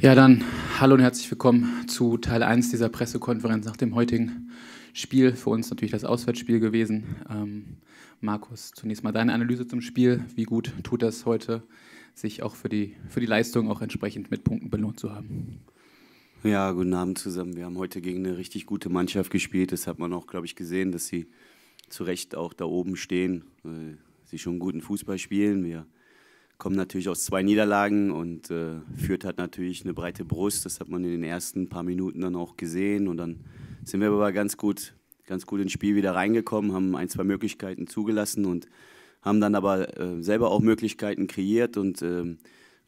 Ja, dann hallo und herzlich willkommen zu Teil 1 dieser Pressekonferenz nach dem heutigen Spiel. Für uns natürlich das Auswärtsspiel gewesen. Ähm, Markus, zunächst mal deine Analyse zum Spiel. Wie gut tut das heute, sich auch für die, für die Leistung auch entsprechend mit Punkten belohnt zu haben? Ja, guten Abend zusammen. Wir haben heute gegen eine richtig gute Mannschaft gespielt. Das hat man auch, glaube ich, gesehen, dass sie zu Recht auch da oben stehen. Sie schon guten Fußball spielen. Wir kommt natürlich aus zwei Niederlagen und äh, Fürth hat natürlich eine breite Brust. Das hat man in den ersten paar Minuten dann auch gesehen. Und dann sind wir aber ganz gut, ganz gut ins Spiel wieder reingekommen, haben ein, zwei Möglichkeiten zugelassen und haben dann aber äh, selber auch Möglichkeiten kreiert. Und äh,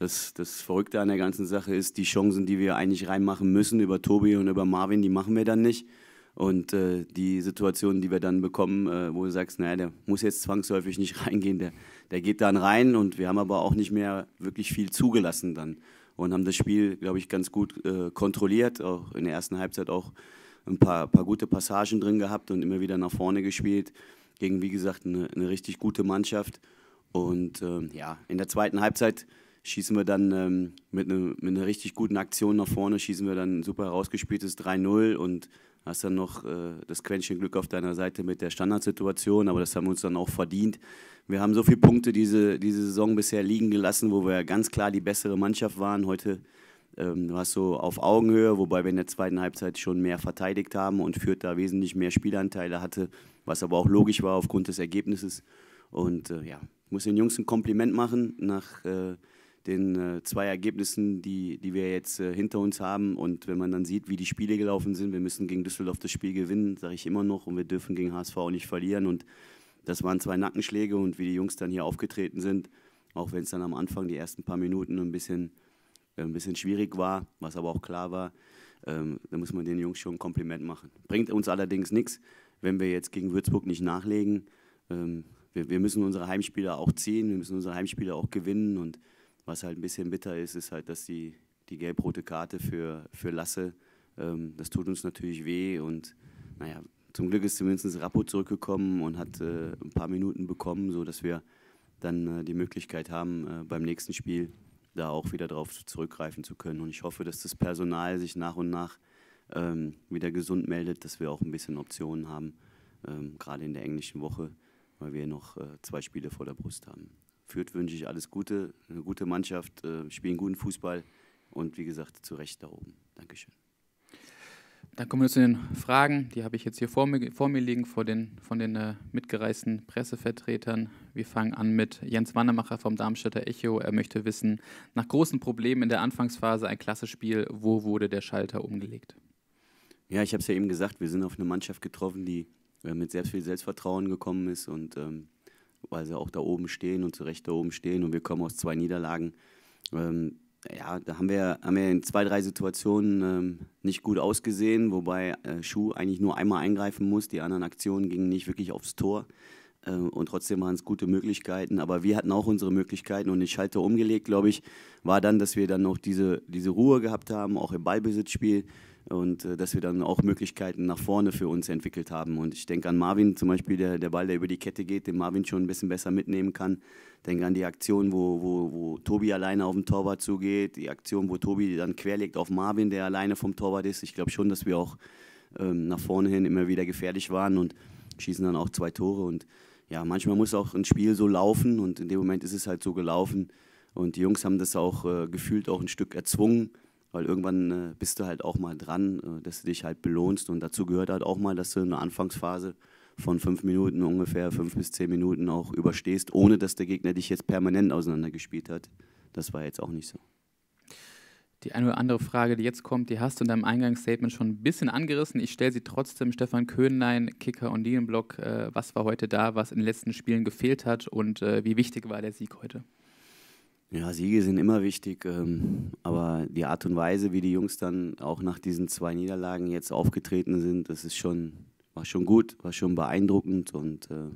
das, das Verrückte an der ganzen Sache ist, die Chancen, die wir eigentlich reinmachen müssen über Tobi und über Marvin, die machen wir dann nicht. Und äh, die Situationen, die wir dann bekommen, äh, wo du sagst, naja, der muss jetzt zwangsläufig nicht reingehen, der, der geht dann rein und wir haben aber auch nicht mehr wirklich viel zugelassen dann und haben das Spiel, glaube ich, ganz gut äh, kontrolliert, auch in der ersten Halbzeit auch ein paar, paar gute Passagen drin gehabt und immer wieder nach vorne gespielt, gegen, wie gesagt, eine, eine richtig gute Mannschaft. Und ähm, ja, in der zweiten Halbzeit schießen wir dann ähm, mit, ne, mit einer richtig guten Aktion nach vorne, schießen wir dann ein super herausgespieltes 3-0 und hast dann noch äh, das Quäntchen Glück auf deiner Seite mit der Standardsituation, aber das haben wir uns dann auch verdient. Wir haben so viele Punkte diese, diese Saison bisher liegen gelassen, wo wir ganz klar die bessere Mannschaft waren. Heute ähm, war es so auf Augenhöhe, wobei wir in der zweiten Halbzeit schon mehr verteidigt haben und Fürth da wesentlich mehr Spielanteile hatte, was aber auch logisch war aufgrund des Ergebnisses. Und äh, ja, ich muss den Jungs ein Kompliment machen nach... Äh, den äh, zwei Ergebnissen, die, die wir jetzt äh, hinter uns haben. Und wenn man dann sieht, wie die Spiele gelaufen sind, wir müssen gegen Düsseldorf das Spiel gewinnen, sage ich immer noch, und wir dürfen gegen HSV auch nicht verlieren. Und das waren zwei Nackenschläge und wie die Jungs dann hier aufgetreten sind, auch wenn es dann am Anfang die ersten paar Minuten ein bisschen, äh, ein bisschen schwierig war, was aber auch klar war, ähm, da muss man den Jungs schon ein Kompliment machen. Bringt uns allerdings nichts, wenn wir jetzt gegen Würzburg nicht nachlegen. Ähm, wir, wir müssen unsere Heimspieler auch ziehen, wir müssen unsere Heimspieler auch gewinnen und was halt ein bisschen bitter ist, ist halt, dass die, die gelb-rote Karte für, für Lasse, ähm, das tut uns natürlich weh. Und naja, zum Glück ist zumindest Rappo zurückgekommen und hat äh, ein paar Minuten bekommen, sodass wir dann äh, die Möglichkeit haben, äh, beim nächsten Spiel da auch wieder drauf zurückgreifen zu können. Und ich hoffe, dass das Personal sich nach und nach ähm, wieder gesund meldet, dass wir auch ein bisschen Optionen haben, ähm, gerade in der englischen Woche, weil wir noch äh, zwei Spiele vor der Brust haben. Fürth wünsche ich alles Gute, eine gute Mannschaft, äh, spielen guten Fußball und wie gesagt, zu Recht da oben. Dankeschön. Dann kommen wir zu den Fragen. Die habe ich jetzt hier vor mir, vor mir liegen vor den, von den äh, mitgereisten Pressevertretern. Wir fangen an mit Jens Wannemacher vom Darmstädter Echo. Er möchte wissen, nach großen Problemen in der Anfangsphase ein klasse Spiel, wo wurde der Schalter umgelegt? Ja, ich habe es ja eben gesagt, wir sind auf eine Mannschaft getroffen, die äh, mit sehr viel Selbstvertrauen gekommen ist und ähm, weil sie auch da oben stehen und zu Recht da oben stehen und wir kommen aus zwei Niederlagen. Ähm, ja, da haben wir, haben wir in zwei, drei Situationen ähm, nicht gut ausgesehen, wobei äh, Schuh eigentlich nur einmal eingreifen muss. Die anderen Aktionen gingen nicht wirklich aufs Tor äh, und trotzdem waren es gute Möglichkeiten. Aber wir hatten auch unsere Möglichkeiten und ich Schalter umgelegt, glaube ich, war dann, dass wir dann noch diese, diese Ruhe gehabt haben, auch im Ballbesitzspiel und äh, dass wir dann auch Möglichkeiten nach vorne für uns entwickelt haben. Und ich denke an Marvin zum Beispiel, der, der Ball, der über die Kette geht, den Marvin schon ein bisschen besser mitnehmen kann. Ich denke an die Aktion, wo, wo, wo Tobi alleine auf den Torwart zugeht, die Aktion, wo Tobi dann querlegt auf Marvin, der alleine vom Torwart ist. Ich glaube schon, dass wir auch ähm, nach vorne hin immer wieder gefährlich waren und schießen dann auch zwei Tore. Und ja, manchmal muss auch ein Spiel so laufen und in dem Moment ist es halt so gelaufen. Und die Jungs haben das auch äh, gefühlt auch ein Stück erzwungen weil irgendwann äh, bist du halt auch mal dran, äh, dass du dich halt belohnst und dazu gehört halt auch mal, dass du eine Anfangsphase von fünf Minuten ungefähr, fünf bis zehn Minuten auch überstehst, ohne dass der Gegner dich jetzt permanent auseinandergespielt hat. Das war jetzt auch nicht so. Die eine oder andere Frage, die jetzt kommt, die hast du in deinem Eingangsstatement schon ein bisschen angerissen. Ich stelle sie trotzdem. Stefan Köhnlein, Kicker und Dienenblock, äh, was war heute da, was in den letzten Spielen gefehlt hat und wie wichtig war der Sieg heute? Ja, Siege sind immer wichtig, ähm, aber die Art und Weise, wie die Jungs dann auch nach diesen zwei Niederlagen jetzt aufgetreten sind, das ist schon, war schon gut, war schon beeindruckend und äh,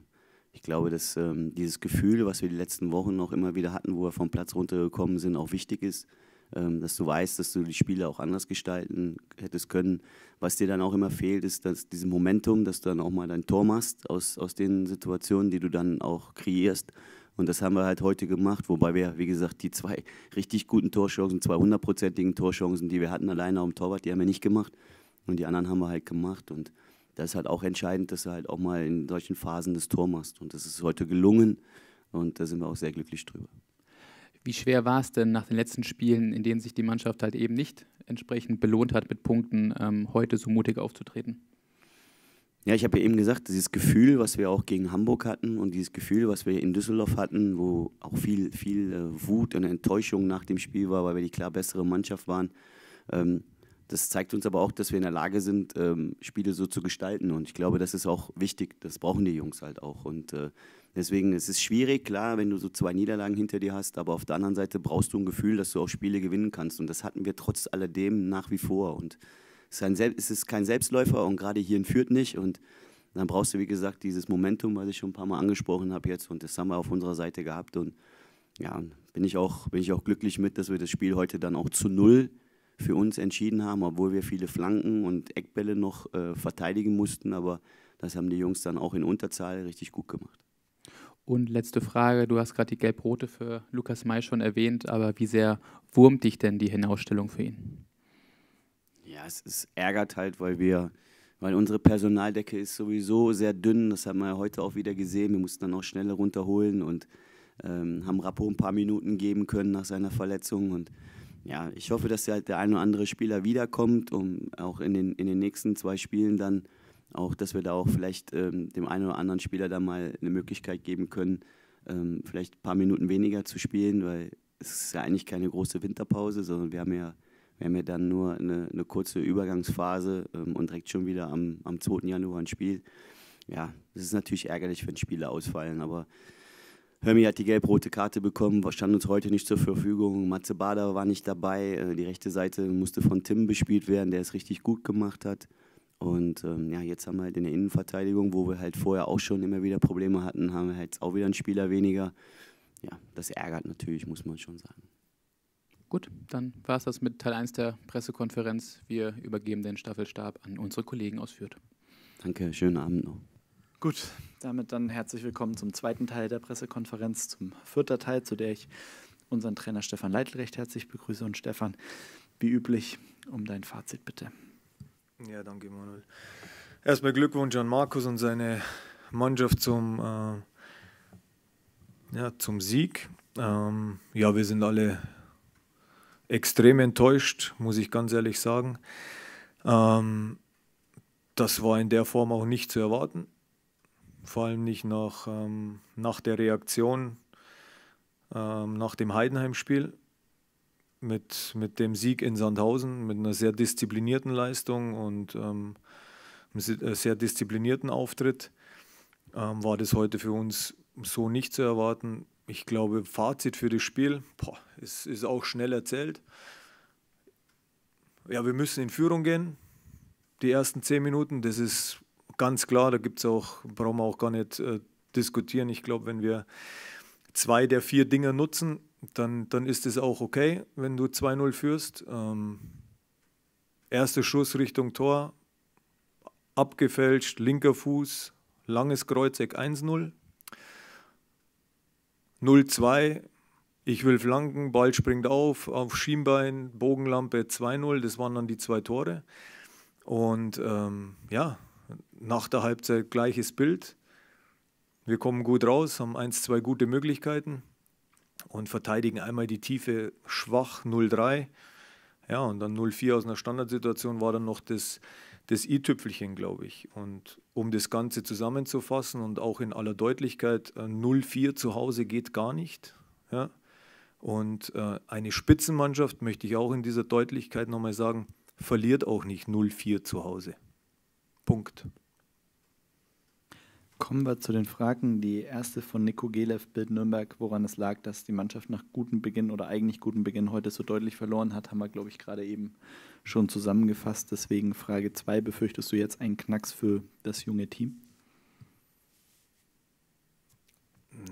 ich glaube, dass ähm, dieses Gefühl, was wir die letzten Wochen noch immer wieder hatten, wo wir vom Platz runtergekommen sind, auch wichtig ist, ähm, dass du weißt, dass du die Spiele auch anders gestalten hättest können. Was dir dann auch immer fehlt, ist dass dieses Momentum, dass du dann auch mal dein Tor machst aus, aus den Situationen, die du dann auch kreierst. Und das haben wir halt heute gemacht, wobei wir, wie gesagt, die zwei richtig guten Torchancen, zwei hundertprozentigen Torchancen, die wir hatten, alleine am Torwart, die haben wir nicht gemacht. Und die anderen haben wir halt gemacht. Und das ist halt auch entscheidend, dass du halt auch mal in solchen Phasen das Tor machst. Und das ist heute gelungen. Und da sind wir auch sehr glücklich drüber. Wie schwer war es denn nach den letzten Spielen, in denen sich die Mannschaft halt eben nicht entsprechend belohnt hat mit Punkten, ähm, heute so mutig aufzutreten? Ja, ich habe ja eben gesagt, dieses Gefühl, was wir auch gegen Hamburg hatten und dieses Gefühl, was wir in Düsseldorf hatten, wo auch viel, viel äh, Wut und Enttäuschung nach dem Spiel war, weil wir die klar bessere Mannschaft waren. Ähm, das zeigt uns aber auch, dass wir in der Lage sind, ähm, Spiele so zu gestalten. Und ich glaube, das ist auch wichtig. Das brauchen die Jungs halt auch. Und äh, deswegen es ist es schwierig, klar, wenn du so zwei Niederlagen hinter dir hast. Aber auf der anderen Seite brauchst du ein Gefühl, dass du auch Spiele gewinnen kannst. Und das hatten wir trotz alledem nach wie vor. Und ist, kein Selbst, ist es kein Selbstläufer und gerade hier in Fürth nicht. Und dann brauchst du, wie gesagt, dieses Momentum, was ich schon ein paar Mal angesprochen habe jetzt. Und das haben wir auf unserer Seite gehabt. Und ja, bin ich auch, bin ich auch glücklich mit, dass wir das Spiel heute dann auch zu null für uns entschieden haben, obwohl wir viele Flanken und Eckbälle noch äh, verteidigen mussten. Aber das haben die Jungs dann auch in Unterzahl richtig gut gemacht. Und letzte Frage, du hast gerade die Gelb-Rote für Lukas May schon erwähnt, aber wie sehr wurmt dich denn die Hinausstellung für ihn? Ja, es, es ärgert halt, weil wir, weil unsere Personaldecke ist sowieso sehr dünn. Das haben wir ja heute auch wieder gesehen. Wir mussten dann auch schneller runterholen und ähm, haben Rappo ein paar Minuten geben können nach seiner Verletzung. Und ja, ich hoffe, dass halt der ein oder andere Spieler wiederkommt, um auch in den, in den nächsten zwei Spielen dann auch, dass wir da auch vielleicht ähm, dem einen oder anderen Spieler da mal eine Möglichkeit geben können, ähm, vielleicht ein paar Minuten weniger zu spielen, weil es ist ja eigentlich keine große Winterpause, sondern wir haben ja wir haben ja dann nur eine, eine kurze Übergangsphase ähm, und direkt schon wieder am, am 2. Januar ein Spiel. Ja, das ist natürlich ärgerlich, wenn Spiele ausfallen, aber Hermi hat die gelb-rote Karte bekommen, stand uns heute nicht zur Verfügung. Matze Bader war nicht dabei. Äh, die rechte Seite musste von Tim bespielt werden, der es richtig gut gemacht hat. Und ähm, ja, jetzt haben wir halt in der Innenverteidigung, wo wir halt vorher auch schon immer wieder Probleme hatten, haben wir halt auch wieder einen Spieler weniger. Ja, das ärgert natürlich, muss man schon sagen. Gut, dann war es das mit Teil 1 der Pressekonferenz. Wir übergeben den Staffelstab an unsere Kollegen aus Fürth. Danke, schönen Abend noch. Gut, damit dann herzlich willkommen zum zweiten Teil der Pressekonferenz, zum vierten Teil, zu der ich unseren Trainer Stefan Leitl recht herzlich begrüße. Und Stefan, wie üblich, um dein Fazit bitte. Ja, danke, Manuel. Erstmal Glückwunsch an Markus und seine Mannschaft zum, äh, ja, zum Sieg. Ähm, ja, wir sind alle extrem enttäuscht, muss ich ganz ehrlich sagen. Ähm, das war in der Form auch nicht zu erwarten, vor allem nicht nach, ähm, nach der Reaktion ähm, nach dem Heidenheim-Spiel mit, mit dem Sieg in Sandhausen, mit einer sehr disziplinierten Leistung und ähm, einem äh, sehr disziplinierten Auftritt. Ähm, war das heute für uns so nicht zu erwarten ich glaube, Fazit für das Spiel, boah, es ist auch schnell erzählt. Ja, wir müssen in Führung gehen. Die ersten zehn Minuten, das ist ganz klar, da gibt's auch, brauchen wir auch gar nicht äh, diskutieren. Ich glaube, wenn wir zwei der vier Dinge nutzen, dann, dann ist es auch okay, wenn du 2-0 führst. Ähm, erster Schuss Richtung Tor, abgefälscht, linker Fuß, langes Kreuzeck 1-0. 0-2, ich will flanken, Ball springt auf, auf Schienbein, Bogenlampe 2-0, das waren dann die zwei Tore. Und ähm, ja, nach der Halbzeit gleiches Bild. Wir kommen gut raus, haben eins, zwei gute Möglichkeiten und verteidigen einmal die Tiefe schwach 0-3. Ja, und dann 0-4 aus einer Standardsituation war dann noch das das i-Tüpfelchen, glaube ich. Und um das Ganze zusammenzufassen und auch in aller Deutlichkeit, 0-4 äh, zu Hause geht gar nicht. Ja? Und äh, eine Spitzenmannschaft, möchte ich auch in dieser Deutlichkeit nochmal sagen, verliert auch nicht 0-4 zu Hause. Punkt. Kommen wir zu den Fragen. Die erste von Nico Gelev, Bild Nürnberg, woran es lag, dass die Mannschaft nach gutem Beginn oder eigentlich gutem Beginn heute so deutlich verloren hat, haben wir, glaube ich, gerade eben schon zusammengefasst. Deswegen Frage 2, befürchtest du jetzt einen Knacks für das junge Team?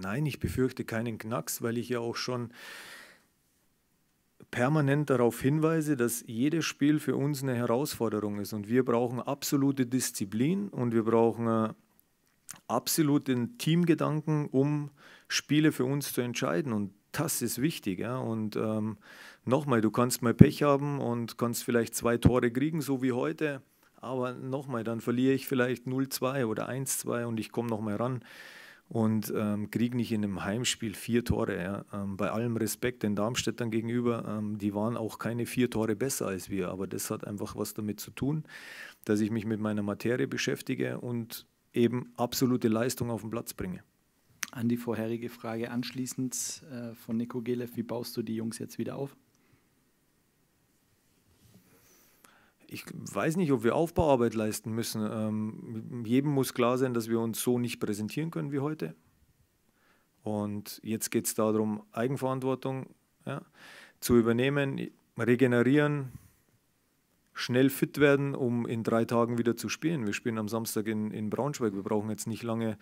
Nein, ich befürchte keinen Knacks, weil ich ja auch schon permanent darauf hinweise, dass jedes Spiel für uns eine Herausforderung ist und wir brauchen absolute Disziplin und wir brauchen Eine absolut den Teamgedanken, um Spiele für uns zu entscheiden. Und das ist wichtig. Ja? Und ähm, nochmal, du kannst mal Pech haben und kannst vielleicht zwei Tore kriegen, so wie heute. Aber nochmal, dann verliere ich vielleicht 0-2 oder 1-2 und ich komme nochmal ran und ähm, kriege nicht in einem Heimspiel vier Tore. Ja? Ähm, bei allem Respekt den Darmstädtern gegenüber, ähm, die waren auch keine vier Tore besser als wir. Aber das hat einfach was damit zu tun, dass ich mich mit meiner Materie beschäftige und eben absolute Leistung auf den Platz bringe. An die vorherige Frage anschließend äh, von Nico Gelev, wie baust du die Jungs jetzt wieder auf? ich weiß nicht, ob wir Aufbauarbeit leisten müssen. Ähm, jedem muss klar sein, dass wir uns so nicht präsentieren können wie heute. Und jetzt geht es darum, Eigenverantwortung ja, zu übernehmen, regenerieren, schnell fit werden, um in drei Tagen wieder zu spielen. Wir spielen am Samstag in, in Braunschweig. Wir brauchen jetzt nicht lange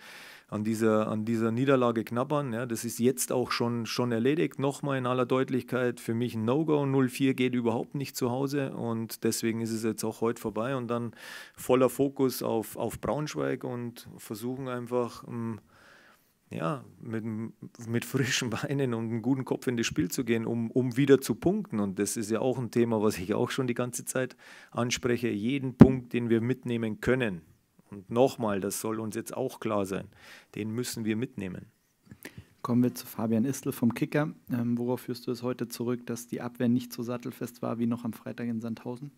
an dieser, an dieser Niederlage knabbern. Ja, das ist jetzt auch schon, schon erledigt. Nochmal in aller Deutlichkeit, für mich ein No-Go. 0-4 geht überhaupt nicht zu Hause und deswegen ist es jetzt auch heute vorbei und dann voller Fokus auf, auf Braunschweig und versuchen einfach... Um, ähm, ja, mit, mit frischen Beinen und einem guten Kopf in das Spiel zu gehen, um, um wieder zu punkten. Und das ist ja auch ein Thema, was ich auch schon die ganze Zeit anspreche. Jeden Punkt, den wir mitnehmen können, und nochmal, das soll uns jetzt auch klar sein, den müssen wir mitnehmen. Kommen wir zu Fabian Istl vom Kicker. Ähm, worauf führst du es heute zurück, dass die Abwehr nicht so sattelfest war wie noch am Freitag in Sandhausen?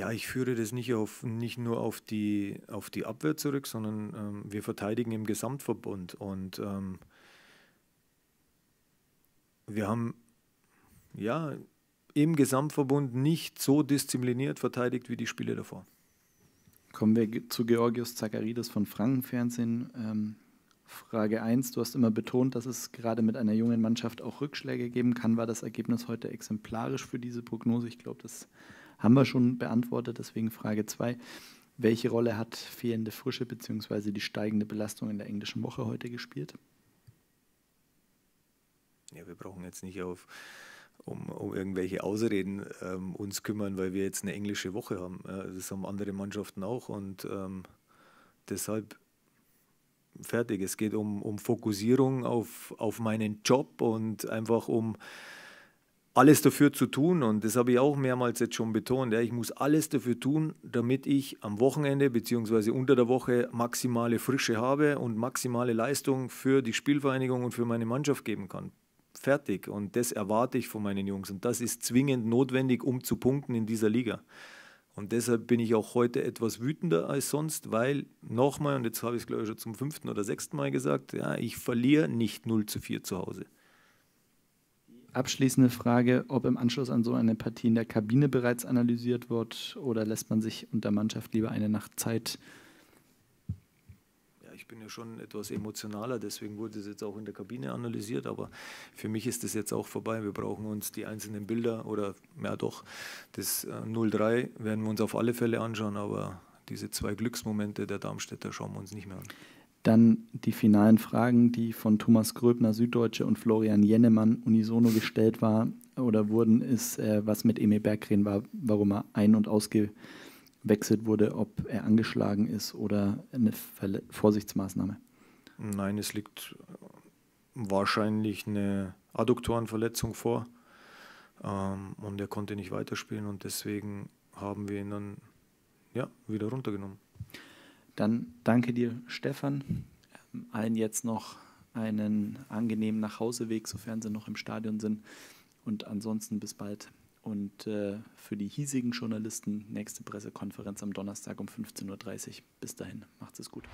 Ja, ich führe das nicht, auf, nicht nur auf die, auf die Abwehr zurück, sondern ähm, wir verteidigen im Gesamtverbund. Und ähm, wir haben ja im Gesamtverbund nicht so diszipliniert verteidigt wie die Spiele davor. Kommen wir zu Georgios Zacharides von Frankenfernsehen. Ähm, Frage 1. Du hast immer betont, dass es gerade mit einer jungen Mannschaft auch Rückschläge geben kann. War das Ergebnis heute exemplarisch für diese Prognose? Ich glaube, das haben wir schon beantwortet, deswegen Frage 2. Welche Rolle hat fehlende Frische bzw. die steigende Belastung in der englischen Woche heute gespielt? Ja, wir brauchen jetzt nicht auf, um, um irgendwelche Ausreden ähm, uns kümmern, weil wir jetzt eine englische Woche haben. das haben andere Mannschaften auch und ähm, deshalb fertig. Es geht um, um Fokussierung auf, auf meinen Job und einfach um alles dafür zu tun und das habe ich auch mehrmals jetzt schon betont. Ja, ich muss alles dafür tun, damit ich am Wochenende bzw. unter der Woche maximale Frische habe und maximale Leistung für die Spielvereinigung und für meine Mannschaft geben kann. Fertig. Und das erwarte ich von meinen Jungs. Und das ist zwingend notwendig, um zu punkten in dieser Liga. Und deshalb bin ich auch heute etwas wütender als sonst, weil nochmal, und jetzt habe ich es glaube ich schon zum fünften oder sechsten Mal gesagt, ja, ich verliere nicht 0 zu 4 zu Hause abschließende Frage, ob im Anschluss an so eine Partie in der Kabine bereits analysiert wird oder lässt man sich unter Mannschaft lieber eine Nacht Zeit? Ja, ich bin ja schon etwas emotionaler, deswegen wurde es jetzt auch in der Kabine analysiert, aber für mich ist das jetzt auch vorbei. Wir brauchen uns die einzelnen Bilder oder ja doch, das 0-3 äh, werden wir uns auf alle Fälle anschauen, aber diese zwei Glücksmomente der Darmstädter schauen wir uns nicht mehr an. Dann die finalen Fragen, die von Thomas Gröbner, Süddeutsche und Florian Jennemann unisono gestellt war oder wurden, ist, äh, was mit Emil Berggren war, warum er ein- und ausgewechselt wurde, ob er angeschlagen ist oder eine Verle Vorsichtsmaßnahme. Nein, es liegt äh, wahrscheinlich eine Adduktorenverletzung vor ähm, und er konnte nicht weiterspielen und deswegen haben wir ihn dann ja, wieder runtergenommen. Dann danke dir, Stefan. Ähm, allen jetzt noch einen angenehmen Nachhauseweg, sofern sie noch im Stadion sind. Und ansonsten bis bald. Und äh, für die hiesigen Journalisten nächste Pressekonferenz am Donnerstag um 15.30 Uhr. Bis dahin, macht's es gut.